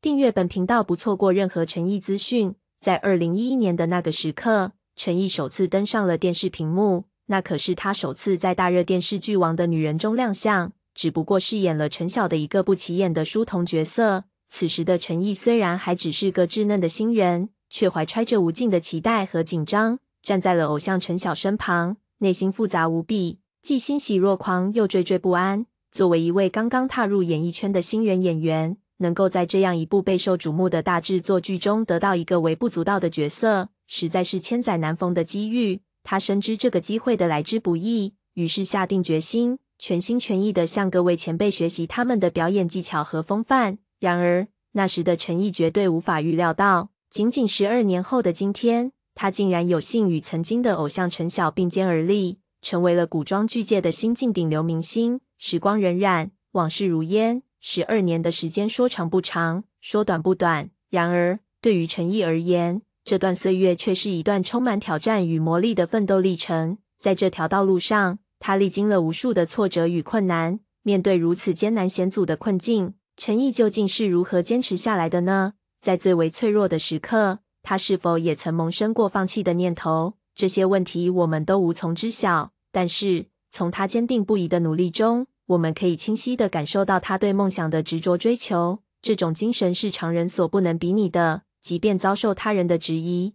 订阅本频道，不错过任何陈意资讯。在二零一一年的那个时刻，陈毅首次登上了电视屏幕，那可是他首次在大热电视剧《王的女人》中亮相，只不过饰演了陈晓的一个不起眼的书童角色。此时的陈毅虽然还只是个稚嫩的新人，却怀揣着无尽的期待和紧张，站在了偶像陈晓身旁，内心复杂无比，既欣喜若狂又惴惴不安。作为一位刚刚踏入演艺圈的新人演员。能够在这样一部备受瞩目的大制作剧中得到一个微不足道的角色，实在是千载难逢的机遇。他深知这个机会的来之不易，于是下定决心，全心全意地向各位前辈学习他们的表演技巧和风范。然而，那时的陈毅绝对无法预料到，仅仅十二年后的今天，他竟然有幸与曾经的偶像陈晓并肩而立，成为了古装剧界的新晋顶流明星。时光荏苒，往事如烟。十二年的时间，说长不长，说短不短。然而，对于陈毅而言，这段岁月却是一段充满挑战与磨砺的奋斗历程。在这条道路上，他历经了无数的挫折与困难。面对如此艰难险阻的困境，陈毅究竟是如何坚持下来的呢？在最为脆弱的时刻，他是否也曾萌生过放弃的念头？这些问题我们都无从知晓。但是，从他坚定不移的努力中。我们可以清晰的感受到他对梦想的执着追求，这种精神是常人所不能比拟的。即便遭受他人的质疑，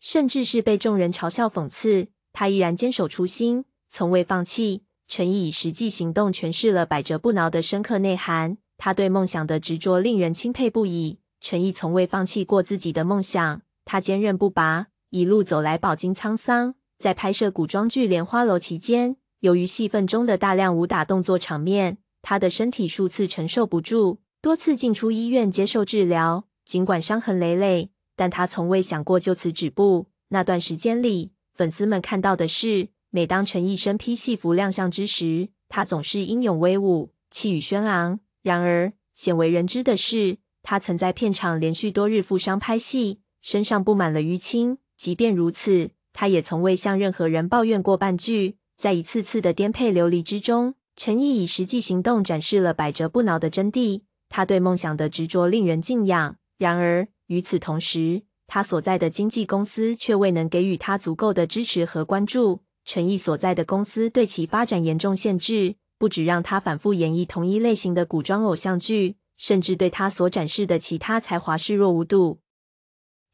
甚至是被众人嘲笑讽刺，他依然坚守初心，从未放弃。陈毅以实际行动诠释了百折不挠的深刻内涵。他对梦想的执着令人钦佩不已。陈毅从未放弃过自己的梦想，他坚韧不拔，一路走来饱经沧桑。在拍摄古装剧《莲花楼》期间，由于戏份中的大量武打动作场面，他的身体数次承受不住，多次进出医院接受治疗。尽管伤痕累累，但他从未想过就此止步。那段时间里，粉丝们看到的是，每当陈毅身披戏服亮相之时，他总是英勇威武、气宇轩昂。然而，鲜为人知的是，他曾在片场连续多日负伤拍戏，身上布满了淤青。即便如此，他也从未向任何人抱怨过半句。在一次次的颠沛流离之中，陈毅以实际行动展示了百折不挠的真谛。他对梦想的执着令人敬仰。然而，与此同时，他所在的经纪公司却未能给予他足够的支持和关注。陈毅所在的公司对其发展严重限制，不止让他反复演绎同一类型的古装偶像剧，甚至对他所展示的其他才华视若无睹。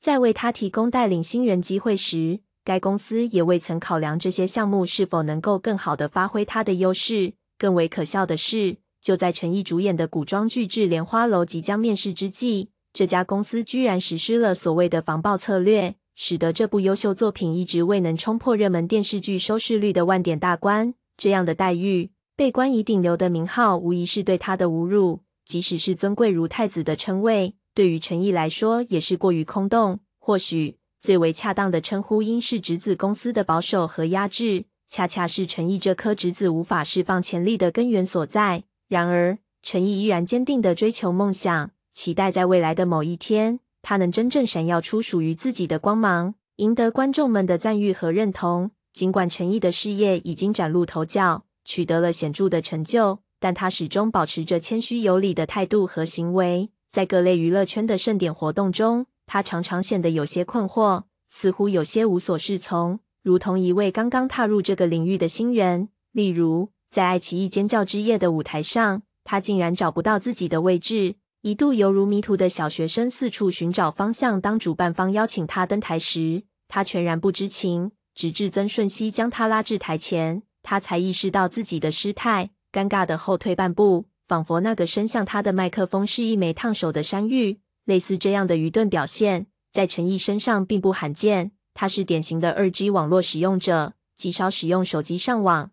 在为他提供带领新人机会时，该公司也未曾考量这些项目是否能够更好的发挥它的优势。更为可笑的是，就在陈毅主演的古装剧《制莲花楼》即将面世之际，这家公司居然实施了所谓的防爆策略，使得这部优秀作品一直未能冲破热门电视剧收视率的万点大关。这样的待遇，被冠以顶流的名号，无疑是对他的侮辱。即使是尊贵如太子的称谓，对于陈毅来说也是过于空洞。或许。最为恰当的称呼应是侄子公司的保守和压制，恰恰是陈毅这颗侄子无法释放潜力的根源所在。然而，陈毅依然坚定的追求梦想，期待在未来的某一天，他能真正闪耀出属于自己的光芒，赢得观众们的赞誉和认同。尽管陈毅的事业已经崭露头角，取得了显著的成就，但他始终保持着谦虚有礼的态度和行为，在各类娱乐圈的盛典活动中。他常常显得有些困惑，似乎有些无所适从，如同一位刚刚踏入这个领域的新人。例如，在爱奇艺尖叫之夜的舞台上，他竟然找不到自己的位置，一度犹如迷途的小学生四处寻找方向。当主办方邀请他登台时，他全然不知情，直至曾舜晞将他拉至台前，他才意识到自己的失态，尴尬的后退半步，仿佛那个伸向他的麦克风是一枚烫手的山芋。类似这样的愚钝表现，在陈毅身上并不罕见。他是典型的二 G 网络使用者，极少使用手机上网，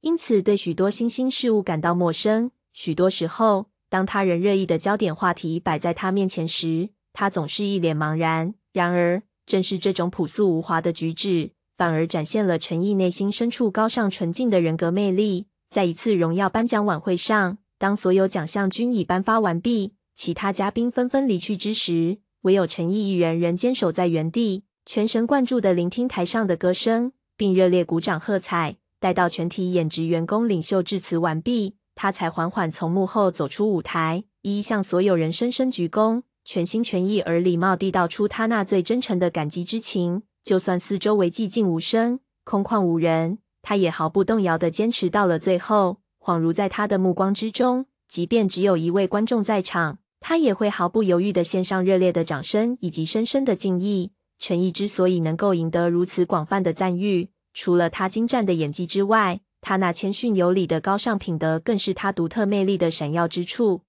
因此对许多新兴事物感到陌生。许多时候，当他人热议的焦点话题摆在他面前时，他总是一脸茫然。然而，正是这种朴素无华的举止，反而展现了陈毅内心深处高尚纯净的人格魅力。在一次荣耀颁奖晚会上，当所有奖项均已颁发完毕。其他嘉宾纷纷离去之时，唯有陈毅一人仍坚守在原地，全神贯注地聆听台上的歌声，并热烈鼓掌喝彩。待到全体演职员工领袖致辞完毕，他才缓缓从幕后走出舞台，一一向所有人深深鞠躬，全心全意而礼貌地道出他那最真诚的感激之情。就算四周围寂静无声、空旷无人，他也毫不动摇地坚持到了最后。恍如在他的目光之中，即便只有一位观众在场。他也会毫不犹豫地献上热烈的掌声以及深深的敬意。陈毅之所以能够赢得如此广泛的赞誉，除了他精湛的演技之外，他那谦逊有礼的高尚品德更是他独特魅力的闪耀之处。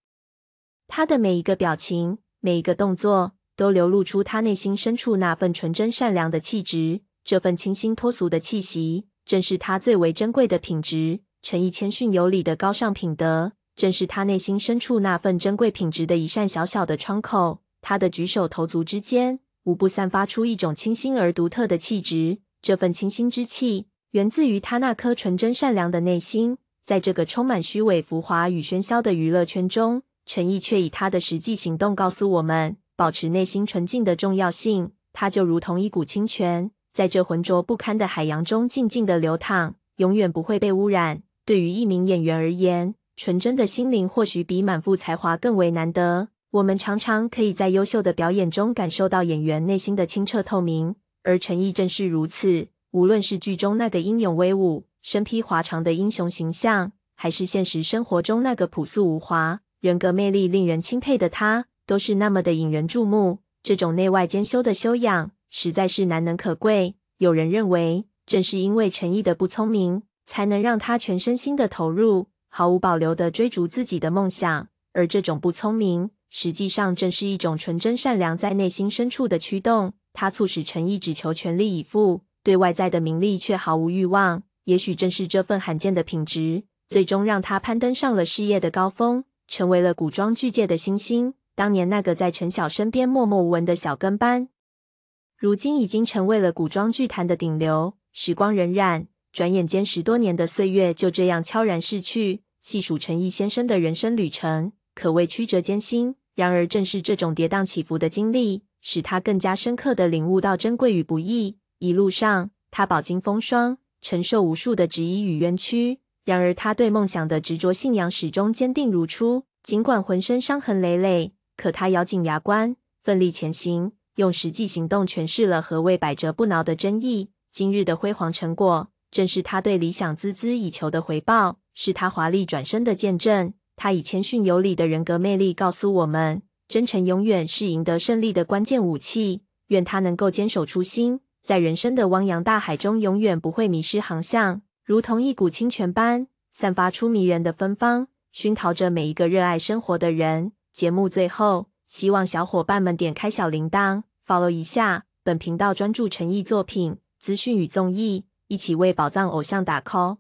他的每一个表情、每一个动作，都流露出他内心深处那份纯真善良的气质。这份清新脱俗的气息，正是他最为珍贵的品质——陈毅谦逊有礼的高尚品德。正是他内心深处那份珍贵品质的一扇小小的窗口。他的举手投足之间，无不散发出一种清新而独特的气质。这份清新之气，源自于他那颗纯真善良的内心。在这个充满虚伪浮华与喧嚣的娱乐圈中，陈毅却以他的实际行动告诉我们，保持内心纯净的重要性。他就如同一股清泉，在这浑浊不堪的海洋中静静的流淌，永远不会被污染。对于一名演员而言，纯真的心灵或许比满腹才华更为难得。我们常常可以在优秀的表演中感受到演员内心的清澈透明，而陈毅正是如此。无论是剧中那个英勇威武、身披华裳的英雄形象，还是现实生活中那个朴素无华、人格魅力令人钦佩的他，都是那么的引人注目。这种内外兼修的修养实在是难能可贵。有人认为，正是因为陈毅的不聪明，才能让他全身心的投入。毫无保留的追逐自己的梦想，而这种不聪明，实际上正是一种纯真善良在内心深处的驱动。他促使陈毅只求全力以赴，对外在的名利却毫无欲望。也许正是这份罕见的品质，最终让他攀登上了事业的高峰，成为了古装剧界的新星。当年那个在陈晓身边默默无闻的小跟班，如今已经成为了古装剧坛的顶流。时光荏苒，转眼间十多年的岁月就这样悄然逝去。细数陈毅先生的人生旅程，可谓曲折艰辛。然而，正是这种跌宕起伏的经历，使他更加深刻的领悟到珍贵与不易。一路上，他饱经风霜，承受无数的质疑与冤屈。然而，他对梦想的执着信仰始终坚定如初。尽管浑身伤痕累累，可他咬紧牙关，奋力前行，用实际行动诠释了何为百折不挠的真意。今日的辉煌成果，正是他对理想孜孜以求的回报。是他华丽转身的见证。他以谦逊有礼的人格魅力，告诉我们，真诚永远是赢得胜利的关键武器。愿他能够坚守初心，在人生的汪洋大海中，永远不会迷失航向，如同一股清泉般，散发出迷人的芬芳，熏陶着每一个热爱生活的人。节目最后，希望小伙伴们点开小铃铛，follow 一下本频道，专注诚意作品、资讯与综艺，一起为宝藏偶像打 call。